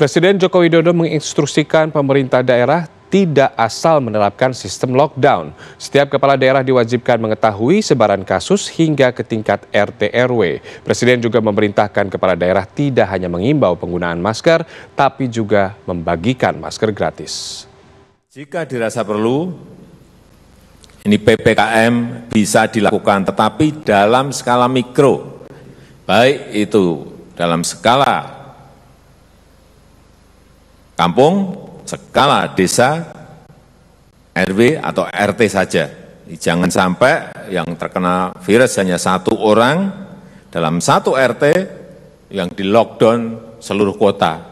Presiden Joko Widodo menginstruksikan pemerintah daerah tidak asal menerapkan sistem lockdown. Setiap kepala daerah diwajibkan mengetahui sebaran kasus hingga ke tingkat RT RW. Presiden juga memerintahkan kepala daerah tidak hanya mengimbau penggunaan masker, tapi juga membagikan masker gratis. Jika dirasa perlu, ini PPKM bisa dilakukan, tetapi dalam skala mikro, baik itu dalam skala kampung, skala desa, RW atau RT saja. Jangan sampai yang terkena virus hanya satu orang dalam satu RT yang di lockdown seluruh kota.